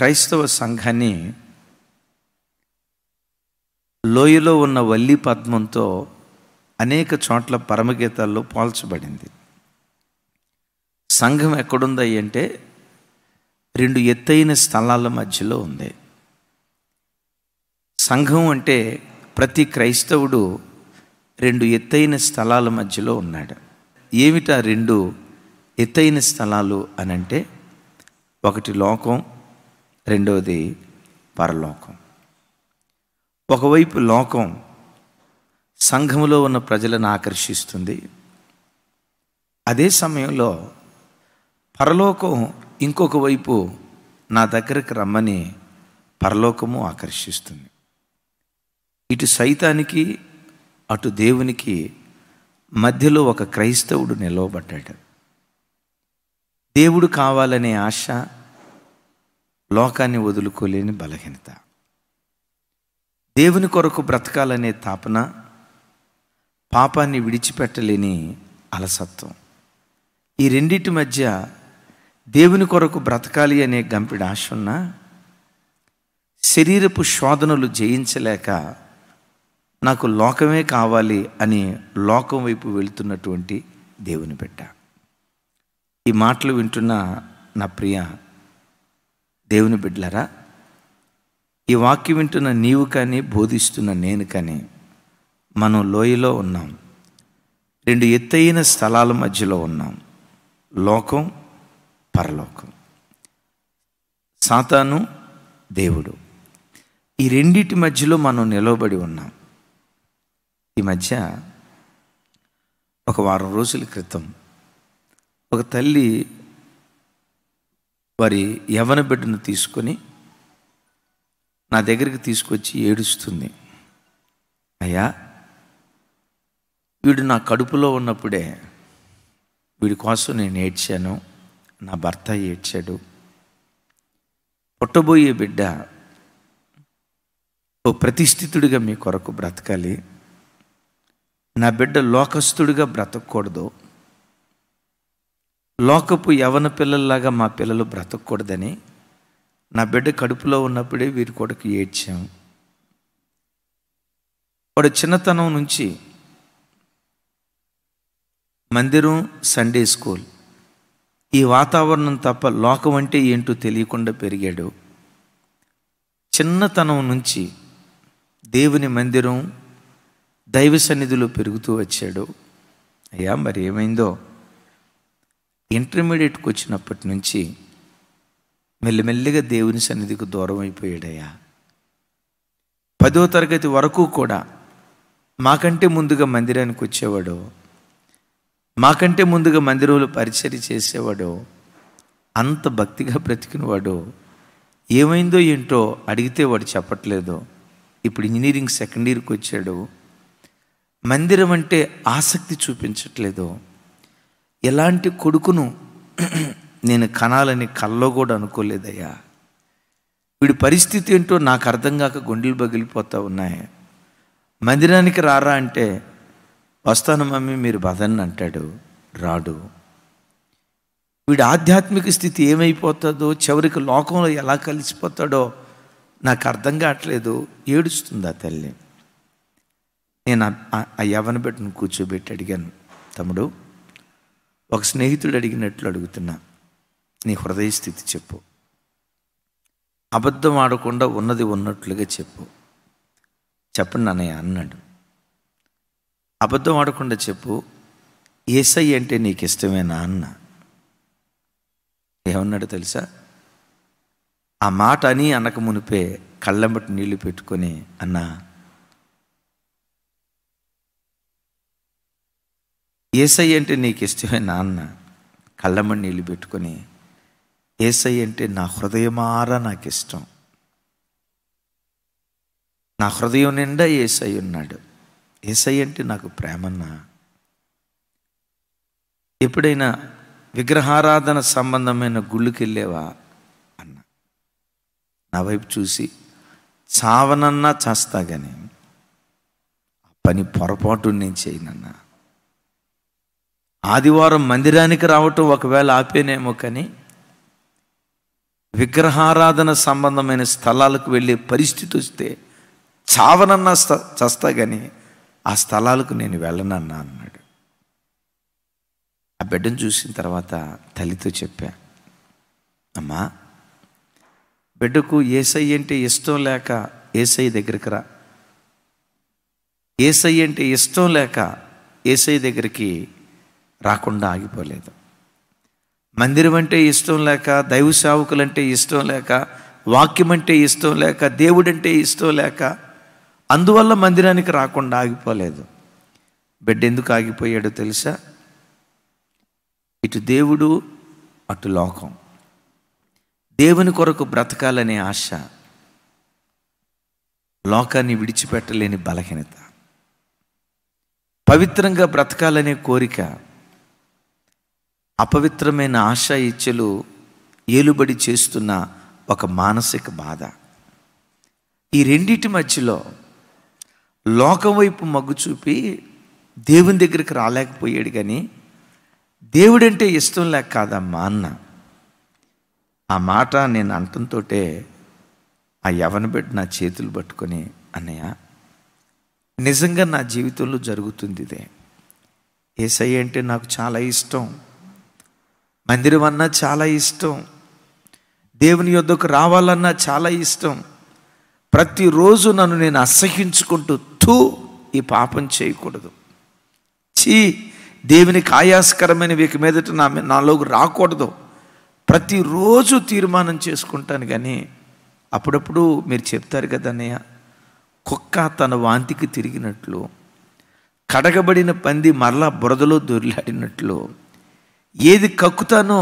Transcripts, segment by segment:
క్రైస్తవ సంఘాన్ని లోయలో ఉన్న వల్లి పద్మంతో అనేక చోట్ల పరమగీతాల్లో పోల్చబడింది సంఘం ఎక్కడుంది అంటే రెండు ఎత్తైన స్థలాల మధ్యలో ఉంది సంఘం అంటే ప్రతి క్రైస్తవుడు రెండు ఎత్తైన స్థలాల మధ్యలో ఉన్నాడు ఏమిటా రెండు ఎత్తైన స్థలాలు అనంటే ఒకటి లోకం రెండవది పరలోకం ఒకవైపు లోకం సంఘంలో ఉన్న ప్రజలను ఆకర్షిస్తుంది అదే సమయంలో పరలోకం ఇంకొక వైపు నా దగ్గరకు రమ్మని పరలోకము ఆకర్షిస్తుంది ఇటు సైతానికి అటు దేవునికి మధ్యలో ఒక క్రైస్తవుడు నిలవబడ్డాడు దేవుడు కావాలనే ఆశ లోకాన్ని వదులుకోలేని బలహీనత దేవుని కొరకు బ్రతకాలనే తాపన పాపాన్ని విడిచిపెట్టలేని అలసత్వం ఈ రెండింటి మధ్య దేవుని కొరకు బ్రతకాలి అనే గంపిడి ఆశ ఉన్న శరీరపు శోధనలు జయించలేక నాకు లోకమే కావాలి అని లోకం వైపు వెళుతున్నటువంటి దేవుని బిడ్డ ఈ మాటలు వింటున్న నా ప్రియ దేవుని బిడ్డలరా ఈ వాక్యం వింటున్న నీవు కానీ బోధిస్తున్న నేను కానీ మనం లోయలో ఉన్నాం రెండు ఎత్తైన స్థలాల మధ్యలో ఉన్నాం లోకం పరలోకం సాతాను దేవుడు ఈ రెండింటి మధ్యలో మనం నిలవబడి ఉన్నాం ఈ మధ్య ఒక వారం రోజుల క్రితం ఒక తల్లి వారి యవన బిడ్డను తీసుకొని నా దగ్గరికి తీసుకొచ్చి ఏడుస్తుంది అయ్యా వీడు నా కడుపులో ఉన్నప్పుడే వీడి కోసం నేను ఏడ్చాను నా భర్త ఏడ్చాడు పుట్టబోయే బిడ్డ ఓ ప్రతిష్ఠితుడిగా మీ కొరకు బ్రతకాలి నా బిడ్డ లోకస్తుడిగా బ్రతకూడదు లోకపు యవన పిల్లల్లాగా మా పిల్లలు బ్రతకూడదని నా బిడ్డ కడుపులో ఉన్నప్పుడే వీరి కొడుకు ఏడ్చాము వాడు చిన్నతనం నుంచి మందిరం సండే స్కూల్ ఈ వాతావరణం తప్ప లోకం అంటే ఏంటో తెలియకుండా పెరిగాడు చిన్నతనం నుంచి దేవుని మందిరం దైవ సన్నిధిలో పెరుగుతూ వచ్చాడు అయ్యా మరి ఏమైందో ఇంటర్మీడియట్కి వచ్చినప్పటి నుంచి మెల్లిమెల్లిగా దేవుని సన్నిధికి దూరం అయిపోయాడయ్యా పదో తరగతి వరకు కూడా మాకంటే ముందుగా మందిరానికి వచ్చేవాడు మాకంటే ముందుగా మందిరంలో పరిచయం చేసేవాడు అంత భక్తిగా బ్రతికినవాడు ఏమైందో ఏంటో అడిగితే వాడు చెప్పట్లేదు ఇప్పుడు ఇంజనీరింగ్ సెకండ్ ఇయర్కి వచ్చాడు మందిరం అంటే ఆసక్తి చూపించట్లేదు ఎలాంటి కొడుకును నేను కనాలని కల్లో కూడా అనుకోలేదయ్యా వీడి పరిస్థితి ఏంటో నాకు అర్థం కాక గుండెలు బగిలిపోతూ ఉన్నాయి మందిరానికి రారా అంటే వస్తాను మమ్మీ మీరు బదన్ అంటాడు రాడు వీడి ఆధ్యాత్మిక స్థితి ఏమైపోతుందో చివరికి లోకంలో ఎలా కలిసిపోతాడో నాకు అర్థం కావట్లేదు ఏడుస్తుంది ఆ తల్లి నేను ఆ యవన బిడ్డను కూర్చోబెట్టి అడిగాను తమ్ముడు ఒక స్నేహితుడు అడిగినట్లు అడుగుతున్నా నీ హృదయ స్థితి చెప్పు అబద్ధం ఆడకుండా ఉన్నది ఉన్నట్లుగా చెప్పు చెప్పండి నాన్నయ్య అన్నాడు అబద్ధం ఆడకుండా చెప్పు ఏసై అంటే నీకు ఇష్టమేనా అన్న ఏమన్నాడు తెలుసా ఆ మాట అని అనక మునిపే కళ్ళంబట్టి నీళ్లు పెట్టుకొని అన్నా ఏసై అంటే నీకు ఇష్టమే నాన్న కళ్ళమని నీళ్ళు పెట్టుకొని ఏసై అంటే నా హృదయమారా నాకు ఇష్టం నా హృదయం నిండా ఏసై ఉన్నాడు ఏసై అంటే నాకు ప్రేమన్నా ఎప్పుడైనా విగ్రహారాధన సంబంధమైన గుళ్ళుకి వెళ్ళేవా అన్న నా వైపు చూసి చావనన్నా చేస్తా కానీ పని పొరపాటు నేను చేయనన్నా ఆదివారం మందిరానికి రావటం ఒకవేళ ఆపేనేమో కానీ విగ్రహారాధన సంబంధమైన స్థలాలకు వెళ్ళే పరిస్థితి వస్తే చావనన్నా చస్తా కానీ ఆ స్థలాలకు నేను వెళ్ళనన్నా అన్నాడు ఆ బిడ్డను చూసిన తర్వాత తల్లితో చెప్పా అమ్మా బిడ్డకు ఏసై అంటే ఇష్టం లేక ఏసై దగ్గరికి రా ఏసై అంటే ఇష్టం లేక ఏసై దగ్గరికి రాకుండా ఆగిపోలేదు మందిరం అంటే ఇష్టం లేక దైవ అంటే ఇష్టం లేక వాక్యం అంటే ఇష్టం లేక దేవుడంటే ఇష్టం లేక అందువల్ల మందిరానికి రాకుండా ఆగిపోలేదు బిడ్డ ఎందుకు ఆగిపోయాడో తెలుసా ఇటు దేవుడు అటు లోకం దేవుని కొరకు బ్రతకాలనే ఆశ లోకాన్ని విడిచిపెట్టలేని బలహీనత పవిత్రంగా బ్రతకాలనే కోరిక అపవిత్రమైన ఆశ ఇచ్చలు ఏలుబడి చేస్తున్న ఒక మానసిక బాధ ఈ రెండింటి మధ్యలో లోకం వైపు మగ్గు చూపి దేవుని దగ్గరికి రాలేకపోయాడు కానీ దేవుడంటే ఇష్టం లేక కాదమ్మా అన్న ఆ మాట నేను అంటంతో ఆ యవన బిడ్డ నా చేతులు పట్టుకొని అన్నయ్య నిజంగా నా జీవితంలో జరుగుతుంది ఇదే ఏసై అంటే నాకు చాలా ఇష్టం మందిరం అన్నా చాలా ఇష్టం దేవుని యొద్దకు రావాలన్నా చాలా ఇష్టం ప్రతిరోజు నన్ను నేను అసహించుకుంటూ తూ ఈ పాపం చేయకూడదు చీ దేవునికి ఆయాస్కరమైనవి వీక మీదట నా నాలోకి రాకూడదు ప్రతిరోజు తీర్మానం చేసుకుంటాను కానీ అప్పుడప్పుడు మీరు చెప్తారు కదా అన్నయ్య కుక్క తన వాంతికి తిరిగినట్లు కడగబడిన పంది మరలా బురదలో దొరిలాడినట్లు ఏది కక్కుతానో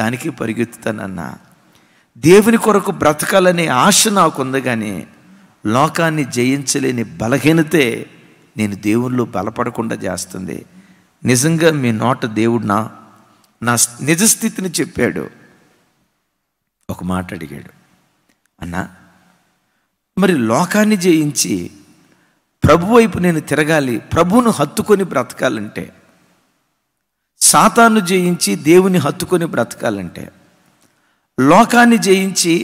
దానికి పరిగెత్తుతానన్నా దేవుని కొరకు బ్రతకాలనే ఆశ నాకు కానీ లోకాన్ని జయించలేని బలహీనతే నేను దేవుళ్ళు బలపడకుండా చేస్తుంది నిజంగా మీ నోట దేవుడు నా నా నిజస్థితిని చెప్పాడు ఒక మాట అడిగాడు అన్నా మరి లోకాన్ని జయించి ప్రభు వైపు నేను తిరగాలి ప్రభువును హత్తుకొని బ్రతకాలంటే సాతాను జయించి దేవుని హత్తుకొని బ్రతకాలంటే లోకాన్ని జయించి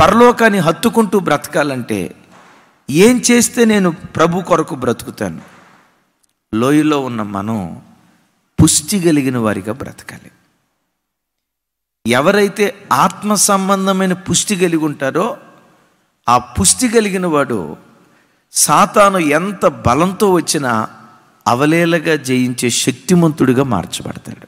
పరలోకాన్ని హత్తుకుంటూ బ్రతకాలంటే ఏం చేస్తే నేను ప్రభు కొరకు బ్రతుకుతాను లోయలో ఉన్న మనం పుష్టి కలిగిన వారిగా బ్రతకాలి ఎవరైతే ఆత్మ సంబంధమైన పుష్టి కలిగి ఉంటారో ఆ పుష్టి కలిగిన వాడు సాతాను ఎంత బలంతో వచ్చినా అవలేలగా జయించే శక్తిమంతుడిగా మార్చబడతాడు